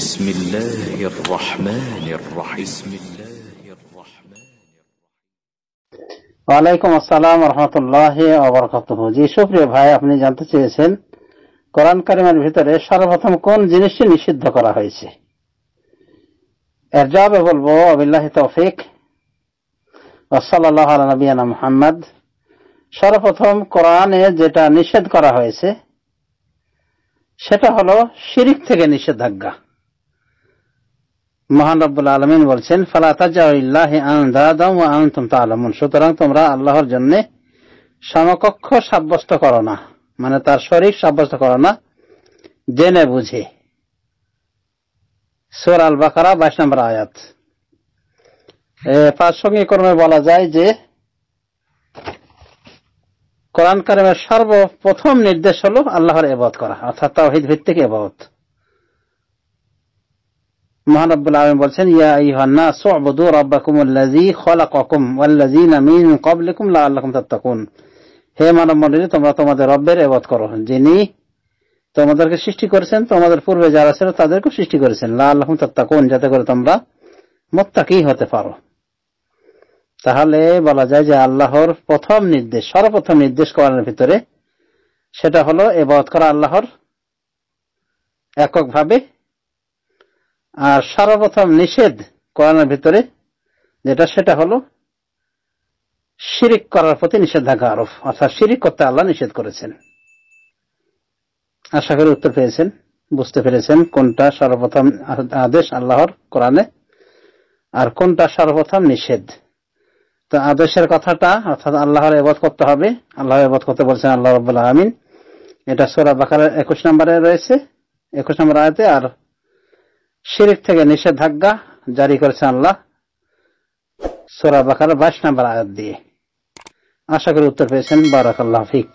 بسم الله الرحمن الرحيم بسم الله الرحمن ওয়ালাইকুম আসসালাম রহমতুল্লাহ সুপ্রিয় ভাই আপনি জানতে চেয়েছেন কোরআন কারিমের ভিতরে সর্বপ্রথম কোন জিনিসটি নিষিদ্ধ করা হয়েছে এর জবাবে বলবো আবিল্লাহ তৌফিক নবীনা মোহাম্মদ সর্বপ্রথম কোরআনে যেটা নিষেধ করা হয়েছে সেটা হলো শিরিক থেকে নিষেধাজ্ঞা মহান রব্বুল আলমিন বলছেন ফালা সুতরাং তোমরা আল্লাহর জন্য সমকক্ষ সাব্যস্ত করো না মানে তার শরীর সাব্যস্ত করো না জেনে বুঝে সোর আল বাকারা বাইশ নম্বর আয়াত প্রাসঙ্গিক কর্মে বলা যায় যে কোরআন কারিমের সর্বপ্রথম নির্দেশ হল আল্লাহর এবাদ করা অর্থাৎ তাহিদ ভিত্তিক এবাদ আলম বলছেন ইয়া রব্বাকুম নামিন কবলিকুম লা আল্লাকুম তাত্তাকুন হে মানব মন্ডলী তোমরা তোমাদের রব্বের এবাদ করো যিনি তোমাদেরকে সৃষ্টি করেছেন তোমাদের পূর্বে যারা ছিল তাদেরকে সৃষ্টি করেছেন লা তাত্তাকুন যাতে করে তোমরা মোত্তাকি হতে পারো তাহলে বলা যায় যে আল্লাহর প্রথম নির্দেশ সর্বপ্রথম নির্দেশ করার ভিতরে সেটা হলো এবাদ করা আল্লাহর এককভাবে আর সর্বপ্রথম নিষেধ কোরআনের ভিতরে যেটা সেটা হলো শিরিক করার প্রতি নিষেধাজ্ঞা আরোপ অর্থাৎ শিরিক করতে আল্লাহ নিষেধ করেছেন আশা করি উত্তর পেয়েছেন বুঝতে পেরেছেন কোনটা সর্বপ্রথম আদেশ আল্লাহর কোরআনে আর কোনটা সর্বপ্রথম নিষেধ তো আদেশের কথাটা অর্থাৎ আল্লাহর এবধ করতে হবে আল্লাহ এবধ করতে বলছেন আল্লাহ রবাহ আমিন এটা সোরা বাকার একুশ নম্বরে রয়েছে একুশ নম্বর আয়তে আর শিরিক থেকে নিষেধাজ্ঞা জারি করেছেন আল্লাহ সোরা বাকার বাইশ নাম্বার আয়াত দিয়ে আশা করি উত্তর পেয়েছেন বারাকাল্লাহ ফিক